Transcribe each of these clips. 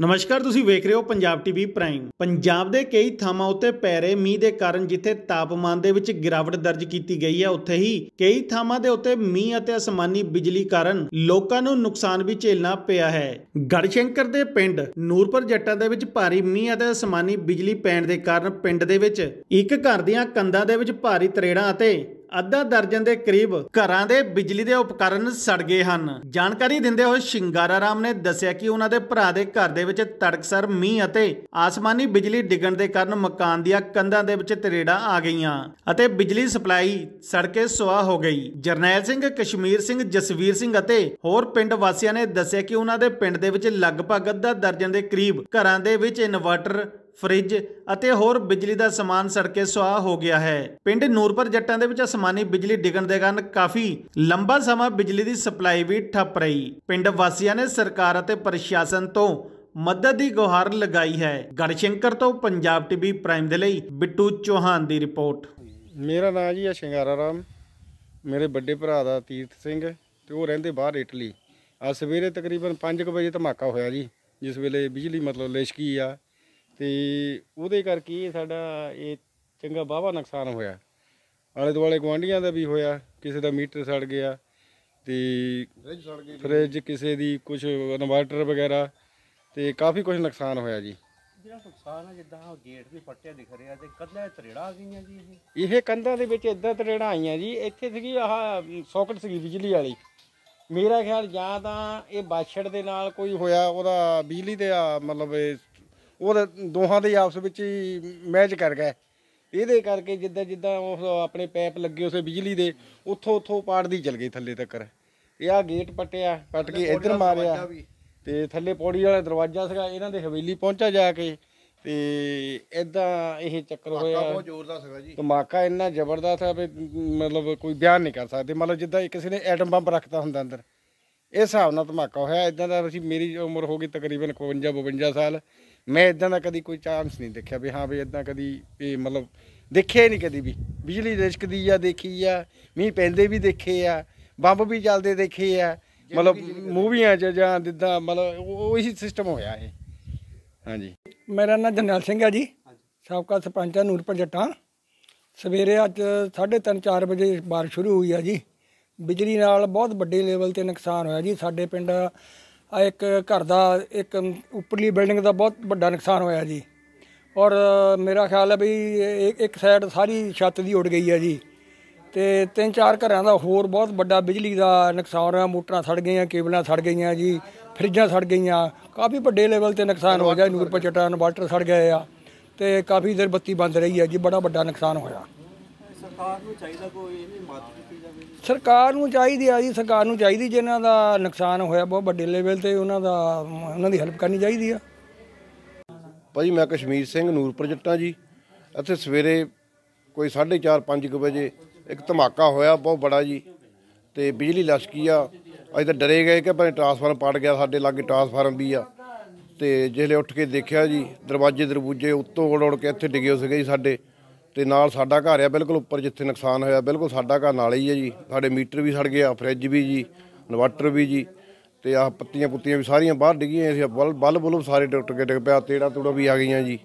ਨਮਸਕਾਰ ਤੁਸੀਂ ਵੇਖ ਰਹੇ ਹੋ ਪੰਜਾਬ ਟੀਵੀ ਪ੍ਰਾਈਮ ਪੰਜਾਬ ਦੇ ਕਈ ਥਾਵਾਂ ਉੱਤੇ ਪੈ ਰਹੇ ਮੀਂਹ ਦੇ ਕਾਰਨ ਜਿੱਥੇ ਤਾਪਮਾਨ ਦੇ ਵਿੱਚ ਗਿਰਾਵਟ ਦਰਜ ਕੀਤੀ ਗਈ ਹੈ ਉੱਥੇ ਹੀ ਕਈ ਥਾਵਾਂ ਦੇ ਉੱਤੇ ਮੀਂਹ ਅਤੇ ਅਸਮਾਨੀ ਬਿਜਲੀ ਕਾਰਨ ਲੋਕਾਂ ਨੂੰ ਨੁਕਸਾਨ ਵੀ ਝੇਲਣਾ ਪਿਆ ਹੈ ਗੜਸ਼ੰਕਰ ਦੇ ਪਿੰਡ ਨੂਰਪੁਰ ਜੱਟਾਂ ਦੇ ਵਿੱਚ ਭਾਰੀ ਮੀਂਹ ਅਤੇ ਅਸਮਾਨੀ ਬਿਜਲੀ ਪੈਣ ਦੇ ਕਾਰਨ ਪਿੰਡ ਦੇ ਵਿੱਚ ਇੱਕ ਘਰ ਦੀਆਂ ਕੰਧਾਂ ਦੇ ਵਿੱਚ ਭਾਰੀ ਤਰੇੜਾਂ ਅਤੇ ਅੱਧਾ ਦਰਜਨ ਦੇ ਕਰੀਬ ਘਰਾਂ ਦੇ ਬਿਜਲੀ ਦੇ ਉਪਕਰਨ ਸੜ ਗਏ ਹਨ ਜਾਣਕਾਰੀ ਦਿੰਦੇ ਹੋਏ ਸ਼ਿੰਗਾਰਾ ਰਾਮ ਨੇ ਦੱਸਿਆ ਕਿ ਉਹਨਾਂ ਦੇ ਭਰਾ ਦੇ ਘਰ ਦੇ ਵਿੱਚ ਤੜਕਸਰ ਮੀਂਹ ਅਤੇ ਆਸਮਾਨੀ ਬਿਜਲੀ ਡਿੱਗਣ ਦੇ ਕਾਰਨ ਮਕਾਨ ਦੀਆਂ ਕੰਧਾਂ ਦੇ ਵਿੱਚ ਤਰੇੜਾਂ ਆ ਗਈਆਂ ਅਤੇ ਬਿਜਲੀ ਸਪਲਾਈ ਸੜ ਕੇ ਸੁਆਹ ਹੋ ਗਈ ਜਰਨੈਲ ਸਿੰਘ ਕਸ਼ਮੀਰ ਸਿੰਘ ਜਸਵੀਰ ਸਿੰਘ ਅਤੇ ਹੋਰ ਪਿੰਡ ਵਾਸੀਆਂ ਨੇ ਦੱਸਿਆ ਕਿ ਉਹਨਾਂ ਦੇ ਪਿੰਡ ਦੇ ਵਿੱਚ ਲਗਭਗ ਅੱਧਾ ਦਰਜਨ ਦੇ ਕਰੀਬ ਘਰਾਂ ਦੇ ਵਿੱਚ ਇਨਵਰਟਰ ਫ੍ਰਿਜ ਅਤੇ ਹੋਰ ਬਿਜਲੀ ਦਾ ਸਮਾਨ ਸੜ ਕੇ ਸੁਆਹ ਹੋ ਗਿਆ ਹੈ ਪਿੰਡ ਨੂਰਪੁਰ ਜੱਟਾਂ ਦੇ ਵਿੱਚ ਅਸਮਾਨੀ ਬਿਜਲੀ ਡਿੱਗਣ ਦੇ ਕਾਰਨ ਕਾਫੀ ਲੰਬਾ ਸਮਾਂ ਬਿਜਲੀ ਦੀ ਸਪਲਾਈ ਵੀ ਠੱਪ ਰਹੀ ਪਿੰਡ ਵਾਸੀਆਂ ਨੇ ਸਰਕਾਰ ਅਤੇ ਪ੍ਰਸ਼ਾਸਨ ਤੋਂ ਮਦਦ ਦੀ ਗੁਹਾਰ ਲਗਾਈ ਹੈ ਗੜਸ਼ੰਕਰ ਤੋਂ ਪੰਜਾਬ ਟੀਵੀ ਪ੍ਰਾਈਮ ਦੇ ਲਈ ਬਿੱਟੂ ਚੋਹਾਨ ਦੀ ਰਿਪੋਰਟ ਮੇਰਾ ਨਾਮ ਜੀ ਹੈ ਸ਼ਿੰਗਾਰਾ ਰਾਮ ਮੇਰੇ ਵੱਡੇ ਭਰਾ ਦਾ ਤੀਰਥ ਸਿੰਘ ਤੇ ਉਹ ਰਹਿੰਦੇ ਬਾਹਰ ਇਟਲੀ ਆ ਸਵੇਰੇ ਤਕਰੀਬਨ 5:00 ਵਜੇ ਧਮਾਕਾ ਹੋਇਆ ਜੀ ਜਿਸ ਵੇਲੇ ਬਿਜਲੀ ਮਤਲਬ ਲਿਸ਼ਕੀ ਆ ਤੇ ਉਹਦੇ ਕਰਕੇ ਇਹ ਸਾਡਾ ਇਹ ਚੰਗਾ ਬਾਵਾ ਨੁਕਸਾਨ ਹੋਇਆ ਆਲੇ ਦੁਆਲੇ ਗਵਾਂਡੀਆਂ ਦਾ ਵੀ ਹੋਇਆ ਕਿਸੇ ਦਾ ਮੀਟਰ ਸੜ ਗਿਆ ਤੇ ਫ੍ਰਿਜ ਸੜ ਫ੍ਰਿਜ ਕਿਸੇ ਦੀ ਕੁਝ ਇਨਵਰਟਰ ਵਗੈਰਾ ਤੇ ਕਾਫੀ ਕੁਝ ਨੁਕਸਾਨ ਹੋਇਆ ਜੀ ਜਿਹੜਾ ਨੁਕਸਾਨ ਹੈ ਜਿੱਦਾਂ ਗੇਟ ਵੀ ਫਟਿਆ ਦਿਖ ਰਿਹਾ ਤੇ ਕੰਧਾਂ ਤਰੇੜਾ ਆ ਗਈਆਂ ਜੀ ਇਹ ਇਹ ਕੰਧਾਂ ਦੇ ਵਿੱਚ ਇਦਾਂ ਤਰੇੜਾ ਆਈਆਂ ਜੀ ਇੱਥੇ ਸੀਗੀ ਆਹ ਸੌਕਟ ਸੀਗੀ ਬਿਜਲੀ ਵਾਲੀ ਮੇਰਾ ਖਿਆਲ ਜਾਂ ਤਾਂ ਇਹ ਬਾਛੜ ਦੇ ਨਾਲ ਕੋਈ ਹੋਇਆ ਉਹਦਾ ਬਿਜਲੀ ਦੇ ਮਤਲਬ ਉਹ ਦੋਹਾਂ ਦੇ ਆਪਸ ਵਿੱਚ ਹੀ ਮੈਚ ਕਰ ਗਏ ਇਹਦੇ ਕਰਕੇ ਜਿੱਦਾਂ ਜਿੱਦਾਂ ਉਹ ਆਪਣੇ ਪੈਪ ਲੱਗੇ ਉਸੇ ਬਿਜਲੀ ਦੇ ਉੱਥੋਂ ਉੱਥੋਂ ਪਾੜਦੀ ਚਲ ਗਈ ਥੱਲੇ ਤੱਕ ਇਹ ਆ ਗੇਟ ਪਟਿਆ ਪਟ ਕੇ ਇੱਧਰ ਮਾਰਿਆ ਤੇ ਥੱਲੇ ਪੌੜੀ ਵਾਲੇ ਦਰਵਾਜ਼ਾ ਸੀਗਾ ਇਹਨਾਂ ਦੇ ਹਵੇਲੀ ਪਹੁੰਚਾ ਜਾ ਕੇ ਤੇ ਇਦਾਂ ਇਹ ਚੱਕਰ ਹੋਇਆ ਬਹੁਤ ਜ਼ੋਰ ਦਾ ਸੀਗਾ ਜੀ ਧਮਾਕਾ ਇੰਨਾ ਜ਼ਬਰਦਸਤ ਹੈ ਵੀ ਮਤਲਬ ਕੋਈ ਬਿਆਨ ਨਹੀਂ ਕਰ ਸਕਦੇ ਮਤਲਬ ਜਿੱਦਾਂ ਕਿਸੇ ਨੇ ਐਟਮ ਬੰਬ ਰੱਖਤਾ ਹੁੰਦਾ ਅੰਦਰ ਇਸ ਹਿਸਾਬ ਨਾਲ ਧਮਾਕਾ ਹੋਇਆ ਇਦਾਂ ਦਾ ਅਸੀਂ ਮੇਰੀ ਉਮਰ ਹੋ ਗਈ ਤਕਰੀਬਨ 51 52 ਸਾਲ ਮੈਂ ਇਦਾਂ ਦਾ ਕਦੀ ਕੋਈ ਚਾਂਸ ਨਹੀਂ ਦੇਖਿਆ ਵੀ ਹਾਂ ਵੀ ਇਦਾਂ ਕਦੀ ਇਹ ਮਤਲਬ ਦੇਖਿਆ ਨਹੀਂ ਕਦੀ ਵੀ ਬਿਜਲੀ ਰਿਸ਼ਕਦੀ ਆ ਦੇਖੀ ਆ ਮੀਂਹ ਪੈਂਦੇ ਵੀ ਦੇਖੇ ਆ ਬੰਬ ਵੀ ਚੱਲਦੇ ਦੇਖੇ ਆ ਮਤਲਬ ਮੂਵੀਆਂ 'ਚ ਜਾਂ ਜਿੱਦਾਂ ਮਤਲਬ ਉਹੀ ਸਿਸਟਮ ਹੋਇਆ ਇਹ ਹਾਂਜੀ ਮੇਰਾ ਨਾਮ ਜਨਰਲ ਸਿੰਘ ਆ ਜੀ ਸਾਬਕਾ ਸਰਪੰਚ ਆ ਨੂਰਪੁਰ ਜੱਟਾ ਸਵੇਰੇ ਅੱਜ 3:30 4 ਵਜੇ ਬਾਰਿਸ਼ ਸ਼ੁਰੂ ਹੋਈ ਆ ਜੀ ਬਿਜਲੀ ਨਾਲ ਬਹੁਤ ਵੱਡੇ ਲੈਵਲ ਤੇ ਨੁਕਸਾਨ ਹੋਇਆ ਜੀ ਸਾਡੇ ਪਿੰਡ ਆ ਇੱਕ ਘਰ ਦਾ ਇੱਕ ਉੱਪਰਲੀ ਬਿਲਡਿੰਗ ਦਾ ਬਹੁਤ ਵੱਡਾ ਨੁਕਸਾਨ ਹੋਇਆ ਜੀ ਔਰ ਮੇਰਾ ਖਿਆਲ ਹੈ ਵੀ ਇੱਕ ਸਾਈਡ ਸਾਰੀ ਛੱਤ ਦੀ ਉੱਡ ਗਈ ਹੈ ਜੀ ਤੇ ਤਿੰਨ ਚਾਰ ਘਰਾਂ ਦਾ ਹੋਰ ਬਹੁਤ ਵੱਡਾ ਬਿਜਲੀ ਦਾ ਨੁਕਸਾਨ ਹੋਇਆ ਮੋਟਰਾਂ ਸੜ ਗਈਆਂ ਕੇਬਲਾਂ ਸੜ ਗਈਆਂ ਜੀ ਫਰਿੱਜਾਂ ਸੜ ਗਈਆਂ ਕਾਫੀ ਵੱਡੇ ਲੈਵਲ ਤੇ ਨੁਕਸਾਨ ਹੋ ਗਿਆ ਨੂਰਪੁਰ ਚਟਾਨ ਵਾਟਰ ਸੜ ਗਏ ਆ ਤੇ ਕਾਫੀ ਦੇਰ ਬੱਤੀ ਬੰਦ ਰਹੀ ਹੈ ਜੀ ਬੜਾ ਵੱਡਾ ਨੁਕਸਾਨ ਹੋਇਆ ਸਰਕਾਰ ਨੂੰ ਚਾਹੀਦਾ ਕੋਈ ਸਰਕਾਰ ਨੂੰ ਚਾਹੀਦੀ ਆ ਜੀ ਸਰਕਾਰ ਨੂੰ ਚਾਹੀਦੀ ਜਿਨ੍ਹਾਂ ਦਾ ਨੁਕਸਾਨ ਹੋਇਆ ਬਹੁਤ ਵੱਡੇ ਲੈਵਲ ਤੇ ਉਹਨਾਂ ਦਾ ਉਹਨਾਂ ਦੀ ਹੈਲਪ ਕਰਨੀ ਚਾਹੀਦੀ ਆ ਭਾਜੀ ਮੈਂ ਕਸ਼ਮੀਰ ਸਿੰਘ ਨੂਰਪੁਰ ਜੱਟਾਂ ਜੀ ਇੱਥੇ ਸਵੇਰੇ ਕੋਈ 4:30 5 ਵਜੇ ਇੱਕ ਧਮਾਕਾ ਹੋਇਆ ਬਹੁਤ ਬੜਾ ਜੀ ਤੇ ਬਿਜਲੀ ਲਸ਼ਕੀ ਆ ਅਸੀਂ ਤਾਂ ਡਰੇ ਗਏ ਕਿ ਭਾਵੇਂ ਟਰਾਂਸਫਾਰਮ ਪੜ ਗਿਆ ਸਾਡੇ ਲਾਗੇ ਟਰਾਂਸਫਾਰਮ ਵੀ ਆ ਤੇ ਜਿਹੜੇ ਉੱਠ ਕੇ ਦੇਖਿਆ ਜੀ ਦਰਵਾਜ਼ੇ ਦਰਬੂਜੇ ਉੱਤੋਂ ਉੜ ਉੜ ਕੇ ਇੱਥੇ ਡਿੱਗੇ ਸੀਗੇ ਜੀ ਸਾਡੇ ਤੇ ਨਾਲ ਸਾਡਾ ਘਰ ਆ ਬਿਲਕੁਲ ਉੱਪਰ ਜਿੱਥੇ ਨੁਕਸਾਨ ਹੋਇਆ ਬਿਲਕੁਲ ਸਾਡਾ ਘਰ ਨਾਲ ਹੀ ਹੈ ਜੀ ਸਾਡੇ ਮੀਟਰ ਵੀ ਸੜ ਗਿਆ ਫ੍ਰਿਜ ਵੀ ਜੀ ਇਨਵਰਟਰ ਵੀ ਜੀ ਤੇ ਆਹ ਪੱਤੀਆਂ ਪੁੱਤੀਆਂ ਵੀ ਸਾਰੀਆਂ ਬਾਹਰ ਡਿੱਗੀਆਂ ਸੀ ਬਲ ਬਲ ਬੁਲ ਸਾਰੇ ਟੁੱਟ ਕੇ ਡਿੱਗ ਪਿਆ ਤੇੜਾ ਤੂੜਾ ਵੀ ਆ ਗਈਆਂ ਜੀ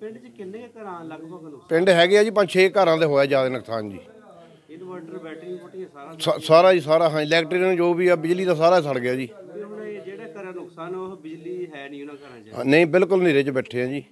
ਪਿੰਡ 'ਚ ਕਿੰਨੇ ਘਰਾਂ ਲਗਭਗ ਨੁਕਸਾਨ ਪਿੰਡ ਹੈਗੇ ਆ ਜੀ ਪੰਜ 6 ਘਰਾਂ ਦੇ ਹੋਇਆ ਜ਼ਿਆਦਾ ਨੁਕਸਾਨ ਜੀ ਇਨਵਰਟਰ ਬੈਟਰੀ ਪੁੱਟੀਆਂ ਸਾਰਾ ਸਾਰਾ ਜੀ ਸਾਰਾ ਹਾਂ ਇਲੈਕਟ੍ਰਿਕ ਜੋ ਵੀ ਆ ਬਿਜਲੀ ਦਾ ਸਾਰਾ ਸੜ ਗਿਆ ਜੀ ਜਿਹੜੇ ਘਰਾਂ ਨੁਕਸਾਨ ਉਹ ਬਿਜਲੀ ਹੈ ਨਹੀਂ ਉਹਨਾਂ ਘਰਾਂ 'ਚ ਨਹੀਂ ਬਿਲਕੁਲ ਨੇਰੇ 'ਚ ਬੈਠੇ ਆ ਜੀ